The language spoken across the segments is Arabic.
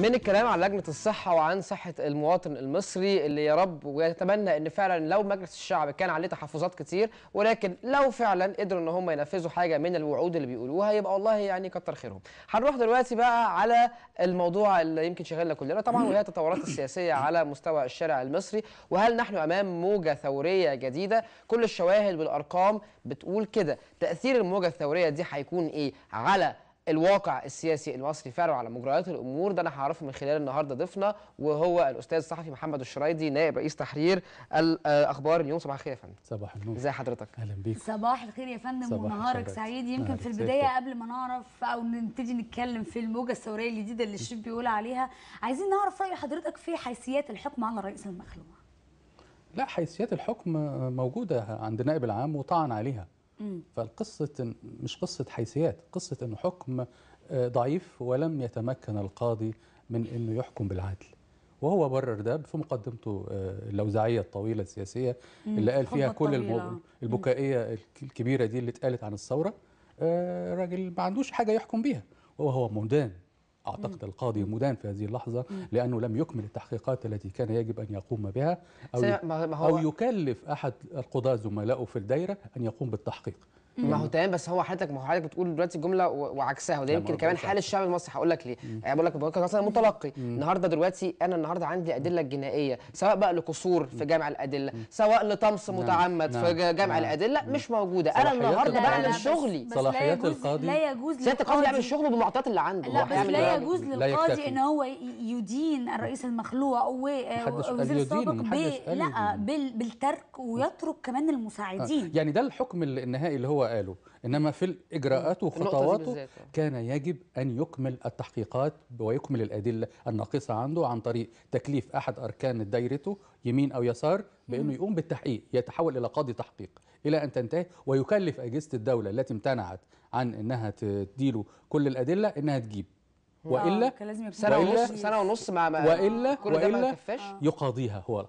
من الكلام عن لجنه الصحه وعن صحه المواطن المصري اللي يا رب ويتمنى ان فعلا لو مجلس الشعب كان عليه تحفظات كتير ولكن لو فعلا قدروا ان هم ينفذوا حاجه من الوعود اللي بيقولوها يبقى والله يعني كتر خيرهم. هنروح دلوقتي بقى على الموضوع اللي يمكن شغلنا كلنا طبعا وهي التطورات السياسيه على مستوى الشارع المصري وهل نحن امام موجه ثوريه جديده؟ كل الشواهد والارقام بتقول كده، تاثير الموجه الثوريه دي هيكون ايه على الواقع السياسي المصري فعلا على مجريات الامور ده انا هعرفه من خلال النهارده ضيفنا وهو الاستاذ الصحفي محمد الشرايدي نائب رئيس تحرير الاخبار اليوم صباح الخير يا فندم صباح النور ازي حضرتك اهلا بيك صباح الخير يا فندم ونهارك سعيد يمكن في البدايه سيكو. قبل ما نعرف او نبتدي نتكلم في الموجه الثوريه الجديده اللي الشيف بيقول عليها عايزين نعرف راي حضرتك في حيثيات الحكم على الرئيس المخلوع لا حيثيات الحكم موجوده عند نائب العام وطعن عليها فالقصة مش قصة حيثيات قصة أنه حكم آه، ضعيف ولم يتمكن القاضي من أنه يحكم بالعدل وهو برر ده في مقدمته آه، اللوزعية الطويله السياسيه اللي قال فيها كل البكائيه الكبيره دي اللي اتقالت عن الثوره آه، راجل ما عندوش حاجه يحكم بيها وهو مدان اعتقد القاضي مدان في هذه اللحظه لانه لم يكمل التحقيقات التي كان يجب ان يقوم بها او او يكلف احد القضاه زملائه في الدايره ان يقوم بالتحقيق ما هو تمام بس هو حضرتك ما هو حضرتك بتقول دلوقتي الجمله وعكسها وده يمكن كمان حال الشعب المصري هقول لك ليه يعني بقول لك بقول مثلا متلقي النهارده دلوقتي انا النهارده عندي ادله جنائيه سواء بقى لقصور في جامع الادله سواء لطمس نعم، متعمد في نعم، جامع نعم. الادله مش موجوده انا النهارده بعمل شغلي صلاحيات القاضي لا يجوز سياده القاضي بيعمل شغله بالمعطيات اللي عنده لا بس لا يجوز للقاضي ان هو يدين الرئيس المخلوع ووزير السابق لا بالترك ويترك كمان آه، المساعدين يعني ده الحكم النهائي اللي هو هو قاله انما في الاجراءات وخطواته آه. كان يجب ان يكمل التحقيقات ويكمل الادله الناقصه عنده عن طريق تكليف احد اركان دايرته يمين او يسار بانه يقوم بالتحقيق يتحول الى قاضي تحقيق الى ان تنتهي ويكلف اجهزه الدوله التي امتنعت عن انها تديله كل الادله انها تجيب والا سنه ونص سنه ونص مع والا كل والا يقاضيها هو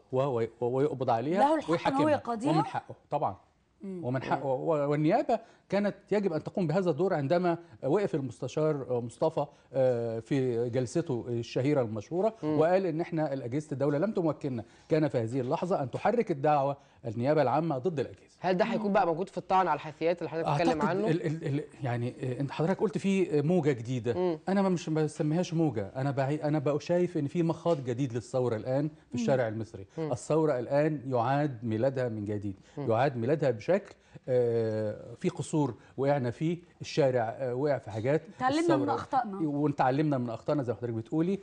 ويقبض عليها ويحكمها ومن حقه طبعا ومن حق آه. والنيابه كانت يجب ان تقوم بهذا الدور عندما وقف المستشار آه، مصطفى آه، في جلسته الشهيره المشهوره وقال ان احنا اجهزه الدوله لم تمكننا كان في هذه اللحظه ان تحرك الدعوه النيابه العامه ضد الاجهزه هل ده هيكون بقى موجود في الطعن على الحيثيات اللي حضرتك بتتكلم عنه الـ الـ الـ يعني آه، انت حضرتك قلت في موجه جديده مم. انا مش بسميهاش موجه انا بعي انا بقى شايف ان في مخاض جديد للثوره الان في الشارع المصري مم. الثوره الان يعاد ميلادها من جديد مم. يعاد ميلادها بشكل آه، في قصور وقعنا فيه الشارع آه، وقع في حاجات تعلمنا من اخطائنا وتعلمنا من اخطائنا زي ما حضرتك بتقولي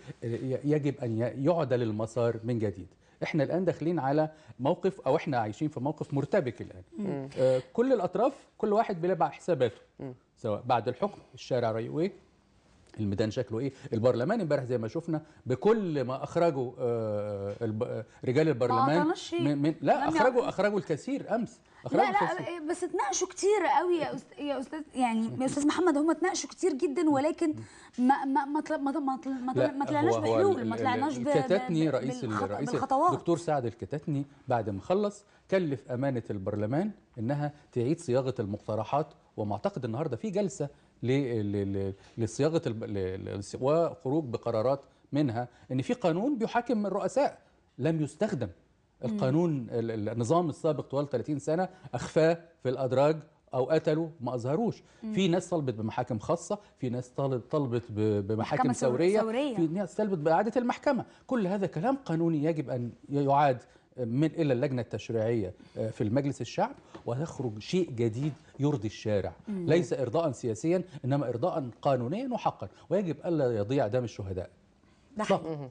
يجب ان يعدل المسار من جديد احنا الان داخلين على موقف او احنا عايشين في موقف مرتبك الان آه كل الاطراف كل واحد بيلعب على حساباته سواء بعد الحكم الشارع رايه ايه الميدان شكله ايه البرلمان امبارح زي ما شفنا بكل ما اخرجوا آه، آه، رجال البرلمان من من لا اخرجوا اخرجوا الكثير امس أخرجوا لا الكثير. لا آه، بس اتناقشوا كتير قوي يا استاذ يا استاذ يعني يا استاذ محمد هم اتناقشوا كتير جدا ولكن ما ما ما ما ما, طلعناش بحلول ما طلعناش الكتاتني رئيس الرئيس الدكتور سعد الكتاتني بعد ما خلص كلف امانه البرلمان انها تعيد صياغه المقترحات ومعتقد النهارده في جلسه لصياغه وخروج بقرارات منها ان في قانون بيحاكم الرؤساء لم يستخدم القانون النظام السابق طوال 30 سنه اخفاه في الادراج او قتلوا ما اظهروش في ناس طلبت بمحاكم خاصه في ناس طلبت بمحاكم ثوريه في ناس طلبت باعاده المحكمه كل هذا كلام قانوني يجب ان يعاد من الى اللجنه التشريعيه آه، في المجلس الشعب ويخرج شيء جديد يرضي الشارع مم. ليس ارضاء سياسيا انما ارضاء قانونيا وحقا ويجب الا يضيع دم الشهداء ده حقيقي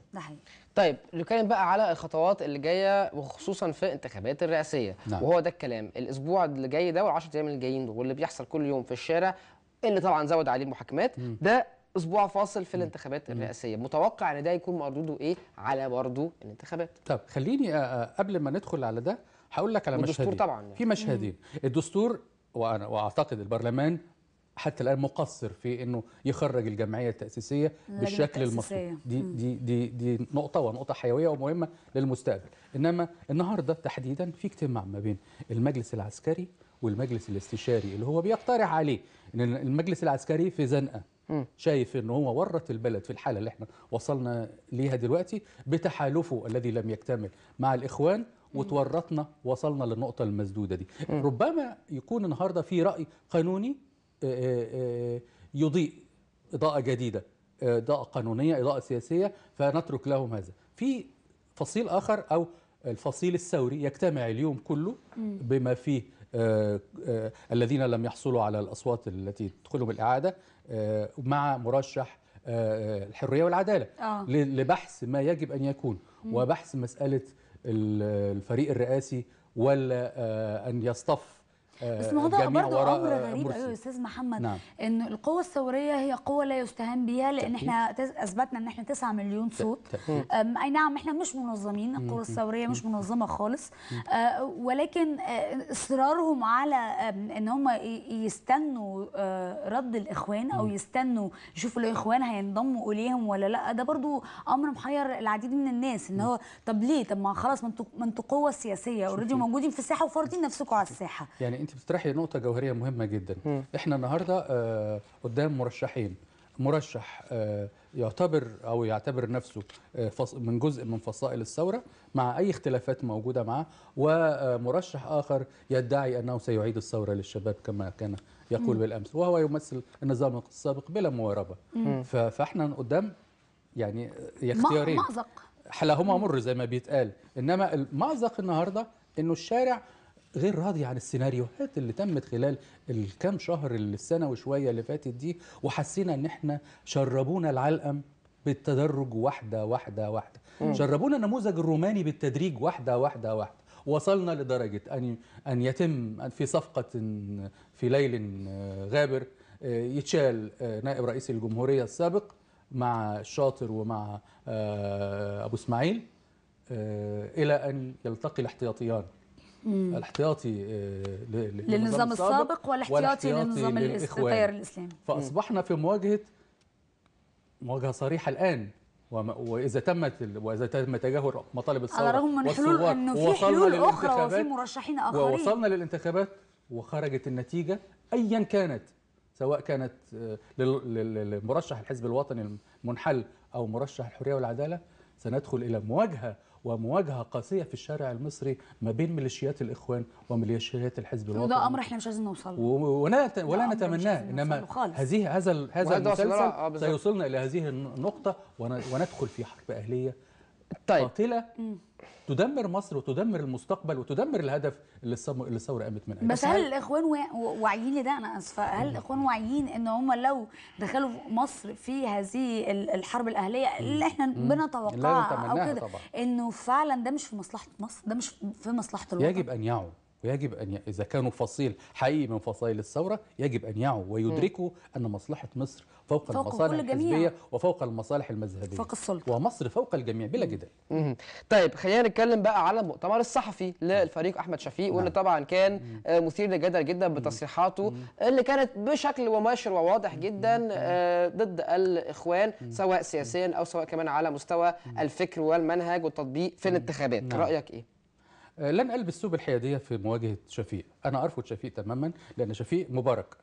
طيب نتكلم بقى على الخطوات اللي جايه وخصوصا في انتخابات الرئاسيه نعم. وهو ده الكلام الاسبوع اللي جاي ده وال10 ايام اللي جايين واللي بيحصل كل يوم في الشارع اللي طبعا زود عليه المحاكمات ده اسبوع فاصل في الانتخابات الرئاسيه متوقع ان ده يكون مردوده ايه على برضه الانتخابات طب خليني آه، آه، قبل ما ندخل على ده هقول لك على مشهدين طبعا يعني. في مشهدين الدستور وانا واعتقد البرلمان حتى الان مقصر في انه يخرج الجمعيه التاسيسيه بالشكل المطلوب دي دي دي دي نقطه ونقطه حيويه ومهمه للمستقبل انما النهارده تحديدا في اجتماع ما بين المجلس العسكري والمجلس الاستشاري اللي هو بيقترح عليه ان المجلس العسكري في زنقه شايف ان هو ورط البلد في الحاله اللي احنا وصلنا ليها دلوقتي بتحالفه الذي لم يكتمل مع الاخوان وتورطنا وصلنا للنقطه المسدوده دي م. ربما يكون النهارده في راي قانوني آه، آه، آه، يضيء اضاءه جديده اضاءه قانونيه اضاءه سياسيه فنترك لهم هذا في فصيل اخر او الفصيل الثوري يجتمع اليوم كله بما فيه آه آه الذين لم يحصلوا على الأصوات التي تدخلهم الإعادة آه، مع مرشح آه، آه، الحريه والعداله آه. لبحث ما يجب ان يكون وبحث مساله الفريق الرئاسي ولا ان يصطف آه، بس الموضوع برضه امر آه، غريب قوي أيوة يا استاذ محمد نعم. ان القوه الثوريه هي قوه لا يستهان بها لان احنا اثبتنا ان احنا 9 مليون صوت اي نعم احنا مش منظمين القوه الثوريه مش منظمه خالص آه، ولكن اصرارهم على ان هم يستنوا رد الاخوان او يستنوا يشوفوا الاخوان هينضموا اليهم ولا لا ده برضو امر محير العديد من الناس ان هو طب ليه طب ما خلاص ما انتوا قوه سياسيه اوريدي موجودين في الساحه وفارضين نفسكم على الساحه يعني انت بتطرحي نقطه جوهريه مهمه جدا م. احنا النهارده آه قدام مرشحين مرشح آه يعتبر او يعتبر نفسه آه من جزء من فصائل الثوره مع اي اختلافات موجوده معاه ومرشح اخر يدعي انه سيعيد الثوره للشباب كما كان يقول بالامس وهو يمثل النظام السابق بلا مواربه فاحنا قدام يعني اختيارين مأزق حلاهما مر زي ما بيتقال انما المأزق النهارده انه الشارع غير راضي عن السيناريوهات اللي تمت خلال الكام شهر السنه وشويه اللي فاتت دي وحسينا ان احنا شربونا العلقم بالتدرج واحده واحده واحده مم. شربونا النموذج الروماني بالتدريج واحده واحده واحده وصلنا لدرجه ان ان يتم في صفقه في ليل غابر آه، يتشال آه، نائب رئيس الجمهوريه السابق مع الشاطر ومع آه، ابو اسماعيل الى ان يلتقي الاحتياطيان مم. الاحتياطي آه، للنظام السابق والاحتياطي للنظام التيار الاسلامي فاصبحنا في مواجهه مواجهه صريحه الان واذا تمت واذا تم تجاهل مطالب الثوره على الرغم من حلول انه في حلول اخرى وفي مرشحين اخرين ووصلنا للانتخابات وخرجت النتيجه ايا كانت سواء كانت آه، لمرشح الحزب الوطني المنحل او مرشح الحريه والعداله سندخل الى مواجهه ومواجهه قاسيه في الشارع المصري ما بين ميليشيات الاخوان وميليشيات الحزب الوطني وده امر احنا مش عايزين نوصل له ولا ولا نتمناه انما هذه هذا هذا المسلسل آه، سيوصلنا الى هذه النقطه وندخل في حرب اهليه طيب. قاتله تدمر مصر وتدمر المستقبل وتدمر الهدف اللي الثوره قامت من اجله بس هل الاخوان واعيين ده انا اسفه إيه هل الاخوان واعيين ان هم لو دخلوا مصر في هذه الحرب الاهليه اللي احنا بنتوقعها او كده انه فعلا ده مش في مصلحه مصر ده مش في مصلحه الوطن يجب ان يعوا ويجب أن إذا كانوا فصيل حقيقي من فصائل الثورة يجب أن يعوا ويدركوا أن مصلحة مصر فوق, فوق المصالح الحزبية وفوق المصالح المذهبية فوق السلطة ومصر فوق الجميع بلا جدال طيب خلينا نتكلم بقى على المؤتمر الصحفي للفريق أحمد شفيق واللي نعم. طبعا كان آه، مثير للجدل جدا بتصريحاته اللي كانت بشكل مباشر وواضح جدا آه، ضد الإخوان سواء سياسيا أو سواء كمان على مستوى الفكر والمنهج والتطبيق في الانتخابات نعم. رأيك إيه؟ لن ألبس ثوب الحيادية في مواجهة شفيق أنا أرفض شفيق تماما لأن شفيق مبارك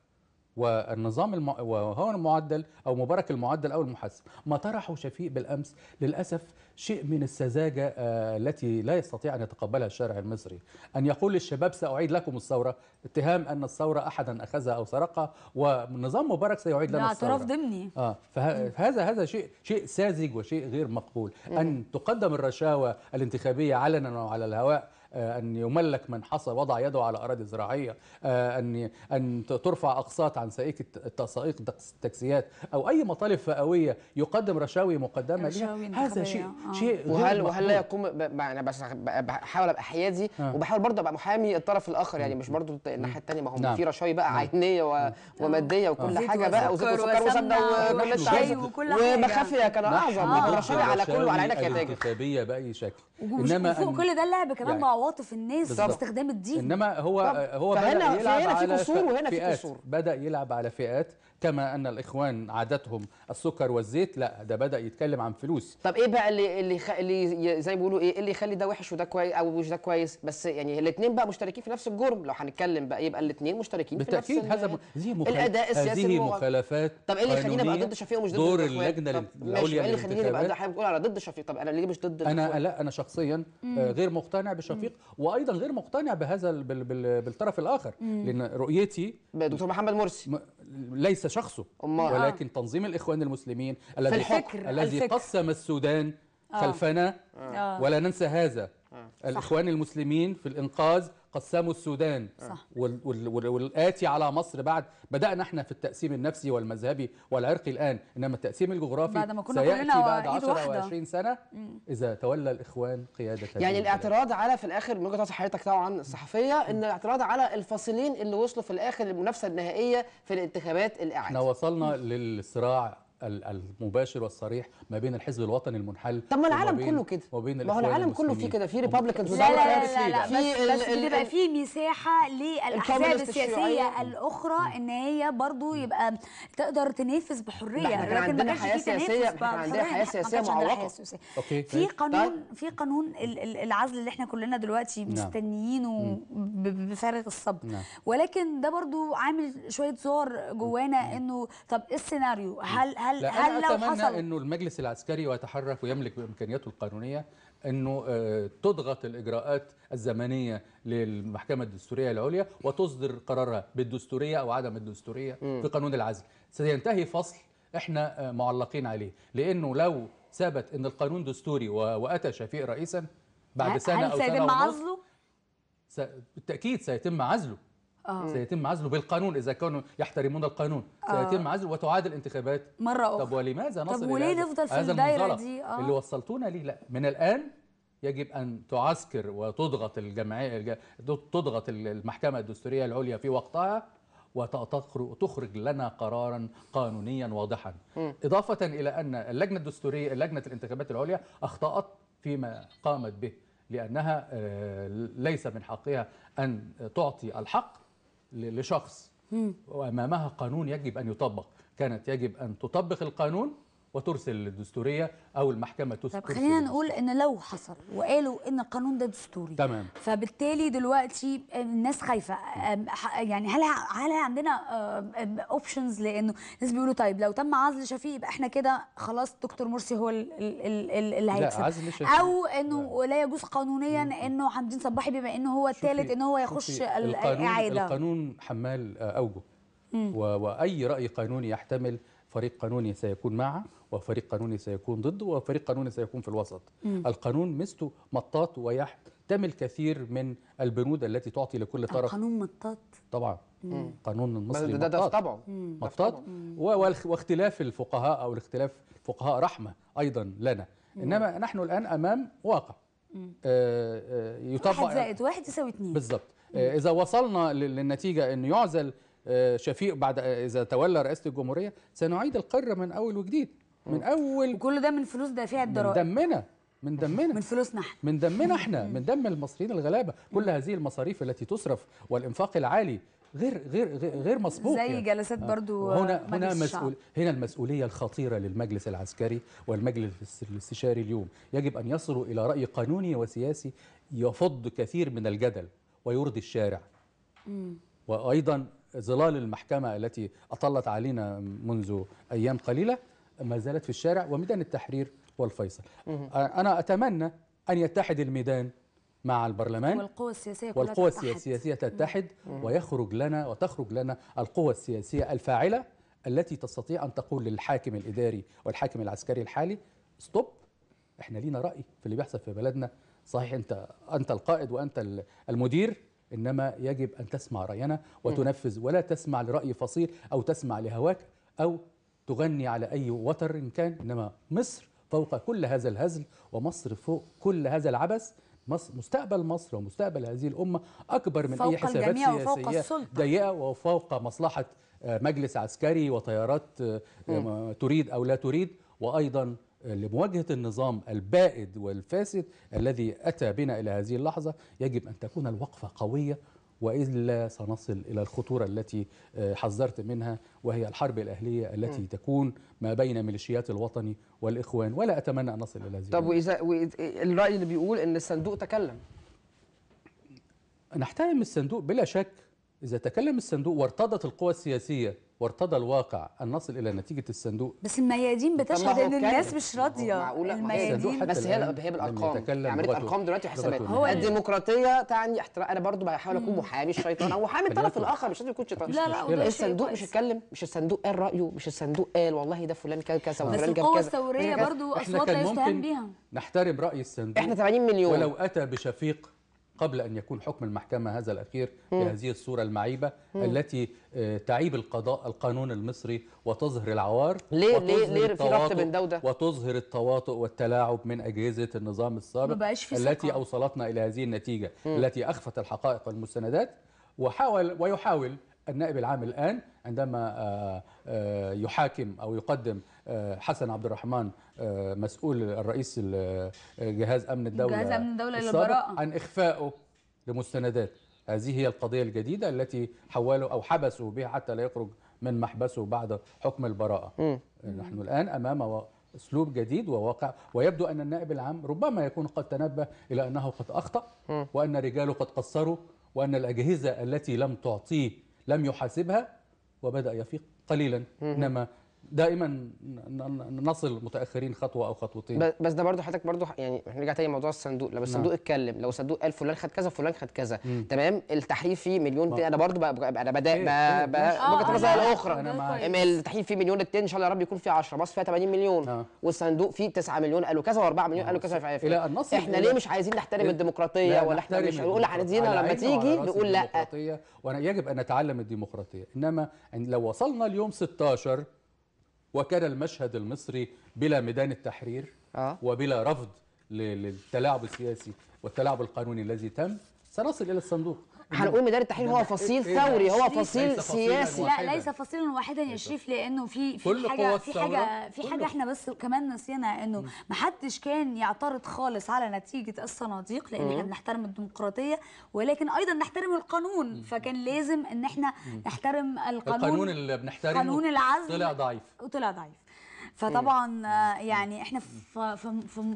والنظام الم... وهو المعدل او مبارك المعدل او المحسن ما طرحه شفيق بالامس للاسف شيء من السذاجه آه، التي لا يستطيع ان يتقبلها الشارع المصري ان يقول للشباب ساعيد لكم الثوره اتهام ان الثوره احدا اخذها او سرقها ونظام مبارك سيعيد لنا الثوره اعتراف ضمني اه فهذا هذا شيء شيء ساذج وشيء غير مقبول ان تقدم الرشاوى الانتخابيه علنا وعلى الهواء آه، أن يملك من حصى وضع يده على أراضي زراعية آه، أن أن ترفع أقساط عن سائق التسائق التاكسيات أو أي مطالب فئوية يقدم رشاوي مقدمة لها هذا شيء آه. شيء وهل وهل لا يقوم أنا بس بحاول أبقى حيادي آه. وبحاول برضه أبقى محامي الطرف الآخر يعني مش برضه الناحية الثانية ما هو نعم. في رشاوي بقى نعم. عينية و... نعم. ومادية آه. وكل حاجة بقى وزيت وسكر وسمنة وكل شيء وكل حاجة ومخافية كانوا نعم. أعظم نعم. رشاوي على كله وعلى عينك يا تاجر بأي شكل إنما فوق كل ده اللعب كمان يعني مع عواطف الناس باستخدام الدين انما هو طب. آه، هو بدا يلعب فهنا في قصور وهنا في قصور بدا يلعب على فئات كما ان الاخوان عادتهم السكر والزيت لا ده بدا يتكلم عن فلوس طب ايه بقى اللي اللي, خ... اللي زي ما بيقولوا إيه،, ايه اللي يخلي ده وحش وده كويس او مش ده كويس بس يعني الاثنين بقى مشتركين في نفس الجرم لو هنتكلم بقى يبقى الاثنين مشتركين بالتأكيد في نفس هذا م... دي مخل... الاداء السياسي هذه مخالفات طب ايه اللي يخلينا بقى ضد شفيق ومش ضد دور اللجنه العليا للانتخابات ايه اللي يخليني بقى على ضد شفيق طب انا ليه مش ضد انا لا انا شخصيا آه، غير مقتنع بشفيق موافق وايضا غير مقتنع بهذا بال بال بالطرف الاخر مم. لان رؤيتي دكتور محمد مرسي ليس شخصه أمار. ولكن تنظيم الاخوان المسلمين الذي الذي قسم السودان آه. خلفنا آه. ولا ننسى هذا آه. الإخوان المسلمين في الإنقاذ قسموا السودان صح. آه. آه. والآتي على مصر بعد بدأنا احنا في التقسيم النفسي والمذهبي والعرقي الآن إنما التقسيم الجغرافي بعد ما كنا سيأتي بعد 10 و 20 سنة إذا تولى الإخوان قيادة يعني الاعتراض على في الآخر من وجهة حضرتك طبعا الصحفية إن الاعتراض على الفاصلين اللي وصلوا في الآخر للمنافسة النهائية في الانتخابات الإعادة احنا وصلنا للصراع المباشر والصريح ما بين الحزب الوطني المنحل طب ما العالم كله كده ما هو العالم كله فيه كده في ريبابليكانز لا لا لا, لا, لا, لا, لا في بس, بس بيبقى في مساحه للاحزاب السياسيه الاخرى ان هي برضو يبقى تقدر تنافس بحريه لكن ما كانش في سياسيه عندها حياه سياسيه معوقه طيب، طيب. في قانون في قانون العزل اللي احنا كلنا دلوقتي نعم. مستنيينه بفارغ الصبر نعم. ولكن ده برضو عامل شويه صور جوانا انه طب ايه السيناريو هل هل لا هل أنا لو أتمنى حصل انه المجلس العسكري يتحرك ويملك بامكانياته القانونيه انه آه، تضغط الاجراءات الزمنيه للمحكمه الدستوريه العليا وتصدر قرارها بالدستوريه او عدم الدستوريه م. في قانون العزل سينتهي فصل احنا آه، معلقين عليه لانه لو ثبت ان القانون دستوري واتى شفيق رئيسا بعد سنه او سنه عزله بالتاكيد سيتم عزله آه. سيتم عزله بالقانون اذا كانوا يحترمون القانون آه. سيتم عزله وتعاد الانتخابات مره اخرى طب ولماذا نصل طب وليه نفضل في الدايره دي آه. اللي وصلتونا ليه لا من الان يجب ان تعسكر وتضغط الجمعيه تضغط المحكمه الدستوريه العليا في وقتها وتخرج لنا قرارا قانونيا واضحا م. اضافه الى ان اللجنه الدستوريه لجنه الانتخابات العليا اخطات فيما قامت به لانها آه، ليس من حقها ان تعطي الحق لشخص وامامها قانون يجب ان يطبق كانت يجب ان تطبق القانون وترسل للدستوريه او المحكمه ترسل طب خلينا نقول ان لو حصل وقالوا ان القانون ده دستوري تمام فبالتالي دلوقتي الناس خايفه يعني هل هل عندنا اوبشنز لانه الناس بيقولوا طيب لو تم عزل شفيق يبقى احنا كده خلاص دكتور مرسي هو اللي هيكسب او انه لا يجوز قانونيا انه حمدين صباحي بما انه هو الثالث ان هو يخش الاعاده القانون حمال اوجه واي راي قانوني يحتمل فريق قانوني سيكون معه وفريق قانوني سيكون ضده وفريق قانوني سيكون في الوسط مم. القانون مستو مطاط ويحتمل كثير من البنود التي تعطي لكل طرف القانون مطاط طبعا مم. قانون المصري ده ده طبعا مطاط واختلاف الفقهاء او الاختلاف فقهاء رحمه ايضا لنا انما نحن الان امام واقع آه،, آه يطبق واحد زائد واحد يساوي اثنين بالضبط آه اذا وصلنا للنتيجه انه يعزل آه، شفيق بعد آه، اذا تولى رئاسه الجمهوريه سنعيد القاره من اول وجديد من اول كل ده من فلوس دافعه الضرائب من دمنا من دمنا من فلوسنا احنا من دمنا احنا من دم المصريين الغلابه كل هذه المصاريف التي تصرف والانفاق العالي غير غير غير مسبوق زي يعني. جلسات آه. برضو هنا هنا مسؤول هنا المسؤوليه الخطيره للمجلس العسكري والمجلس الاستشاري اليوم يجب ان يصلوا الى راي قانوني وسياسي يفض كثير من الجدل ويرضي الشارع وايضا ظلال المحكمة التي أطلت علينا منذ أيام قليلة ما زالت في الشارع وميدان التحرير والفيصل أنا أتمنى أن يتحد الميدان مع البرلمان والقوى السياسية والقوى السياسية تتحد ويخرج لنا وتخرج لنا القوى السياسية الفاعلة التي تستطيع أن تقول للحاكم الإداري والحاكم العسكري الحالي ستوب احنا لينا رأي في اللي بيحصل في بلدنا صحيح انت انت القائد وانت المدير إنما يجب أن تسمع رأينا وتنفذ ولا تسمع لرأي فصيل أو تسمع لهواك أو تغني على أي وتر إن كان إنما مصر فوق كل هذا الهزل ومصر فوق كل هذا العبث مصر مستقبل مصر ومستقبل هذه الأمة أكبر من أي حسابات سياسية ضيقة وفوق مصلحة آه، مجلس عسكري وطيارات آه، آه، تريد أو لا تريد وأيضا لمواجهة النظام البائد والفاسد الذي أتى بنا إلى هذه اللحظة يجب أن تكون الوقفة قوية والا سنصل الى الخطوره التي آه، حذرت منها وهي الحرب الاهليه التي م. تكون ما بين ميليشيات الوطني والاخوان ولا اتمنى ان نصل الى هذه طب واذا الراي اللي بيقول ان الصندوق تكلم نحترم الصندوق بلا شك إذا تكلم الصندوق وارتضت القوى السياسية وارتضى الواقع أن نصل إلى نتيجة الصندوق بس الميادين بتشهد إن الناس مش راضية الميادين بس هي هي بالأرقام عملت يعني أرقام دلوقتي وحسابات هو الديمقراطية تعني احترام أنا برضو بحاول أكون محامي الشيطان أو محامي الطرف الآخر مش لازم يكون شيطان لا لا الصندوق مش اتكلم مش الصندوق قال رأيه مش الصندوق قال والله ده فلان كذا كذا وفلان كذا بس القوة الثورية برضو أصوات لا يستهان بيها نحترم رأي الصندوق إحنا 80 مليون ولو أتى بشفيق قبل أن يكون حكم المحكمة هذا الأخير بهذه الصورة المعيبة مم. التي آه، تعيب القضاء القانون المصري وتظهر العوار ليه ليه ليه في ربط بين ده وده وتظهر التواطؤ والتلاعب من أجهزة النظام السابق التي أوصلتنا إلى هذه النتيجة مم. التي أخفت الحقائق والمستندات وحاول ويحاول النائب العام الآن عندما آه، آه، يحاكم أو يقدم آه، حسن عبد الرحمن آه، مسؤول الرئيس آه، جهاز امن الدوله جهاز امن الدوله للبراءه عن اخفائه لمستندات هذه هي القضيه الجديده التي حولوا او حبسوا بها حتى لا يخرج من محبسه بعد حكم البراءه نحن الان امام اسلوب جديد وواقع ويبدو ان النائب العام ربما يكون قد تنبه الى انه قد اخطا وان رجاله قد قصروا وان الاجهزه التي لم تعطيه لم يحاسبها وبدا يفيق قليلا انما دائما نصل متاخرين خطوه او خطوتين بس ده برضو حضرتك برضو يعني نرجع تاني لموضوع الصندوق لو الصندوق نعم. اتكلم لو الصندوق قال فلان خد كذا فلان خد كذا تمام التحريف فيه مليون انا برضو انا بدا وجهه آه، نظر الاخرى التحريف فيه مليون اتنين ان شاء الله يا رب يكون فيه 10 مصر فيها 80 مليون آه. والصندوق فيه 9 مليون قالوا كذا و4 مليون قالوا كذا مش آه، عارف احنا ليه مش عايزين نحترم الديمقراطيه ولا احنا مش نقول عايزينها لما تيجي نقول لا يجب ان نتعلم الديمقراطيه انما لو وصلنا اليوم 16 وكان المشهد المصري بلا ميدان التحرير آه. وبلا رفض للتلاعب السياسي والتلاعب القانوني الذي تم سنصل إلى الصندوق هنقول ميدان التحرير هو فصيل ثوري هو فصيل سياسي لا ليس فصيلا واحدا يا شريف لانه في في حاجه في حاجه في حاجه احنا بس كمان نسينا انه ما حدش كان يعترض خالص على نتيجه الصناديق لان احنا بنحترم الديمقراطيه ولكن ايضا نحترم القانون فكان لازم ان احنا نحترم القانون القانون اللي بنحترمه قانون العزل طلع ضعيف وطلع ضعيف فطبعا يعني احنا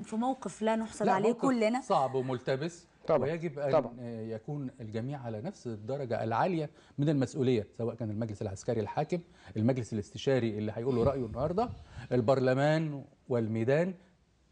في موقف لا نحسد عليه كلنا صعب وملتبس طبعا ويجب أن طبعا. يكون الجميع على نفس الدرجة العالية من المسؤولية سواء كان المجلس العسكري الحاكم المجلس الاستشاري اللي هيقول له رأيه النهاردة البرلمان والميدان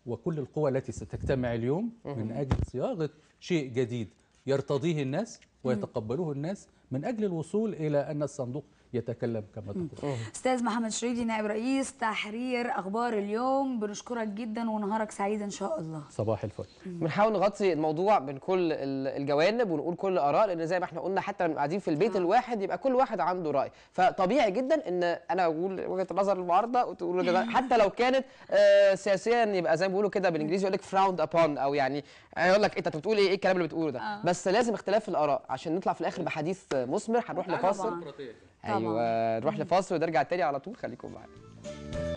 وكل القوى التي ستجتمع اليوم من أجل صياغة شيء جديد يرتضيه الناس ويتقبلوه الناس من أجل الوصول إلى أن الصندوق يتكلم كما تقول استاذ محمد شريدي نائب رئيس تحرير اخبار اليوم بنشكرك جدا ونهارك سعيد ان شاء الله صباح الفل بنحاول نغطي الموضوع من كل الجوانب ونقول كل الاراء لان زي ما احنا قلنا حتى لما قاعدين في البيت آه. الواحد يبقى كل واحد عنده راي فطبيعي جدا ان انا اقول وجهه نظر المعارضه وتقول حتى لو كانت آه سياسيا يبقى زي ما بيقولوا كده بالانجليزي يقول لك فراوند ابون او يعني هيقول آه، لك انت بتقول إيه؟, ايه الكلام اللي بتقوله ده آه. بس لازم اختلاف الاراء عشان نطلع في الاخر بحديث مثمر هنروح آه، لفاصل ايوه نروح لفاصل ونرجع تاني على طول خليكم معانا